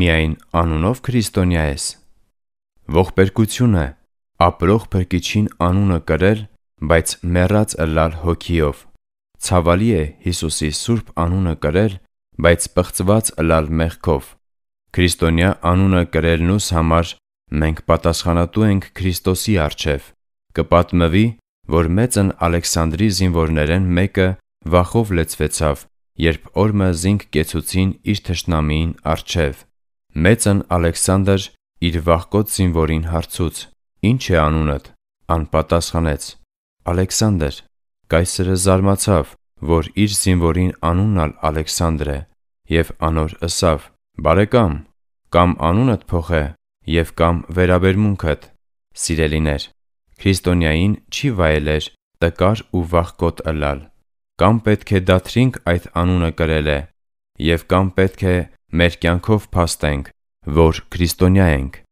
միայն անունով քրիստոնյա ես։ Ողբերգությունը ապրող փրկիչին անունը կրել, բայց մեռած ըլլալ հոգիով։ Ցավալի է Հիսուսի սուրբ անունը կրել, բայց պղծված ըլլալ մեղքով։ Քրիստոնյա անունը կրելնուս համար մենք պատասխանատու ենք Քրիստոսի արչև։ Կպատմվի, որ մեծն Ալեքսանդրի զինվորներեն մեկը վախով լեցվեցավ, երբ օրը զինք կեցուցին իր թշնամիին արչև։ Մեծն Ալեքսանդր իր վախկոտ զինվորին հարցուց. Ինչ է անունդ։ Անպատասխանեց. Ալեքսանդր։ Կայսրը զարմացավ, որ իր զինվորին անունն ալ Ալեքսանդր է, եւ անոր ըսավ. Բարեկամ, կամ անունդ փոխե, եւ կամ վերաբերմունքդ։ Սիրելիներ, քրիստոնյային չի վայելեր տկար ու վախկոտ ըլալ։ Կամ պետք է դաթրինք այդ անունը կրել է, եւ կամ պետք է մեր կյանքով փաստենք, որ քրիստոնյա ենք։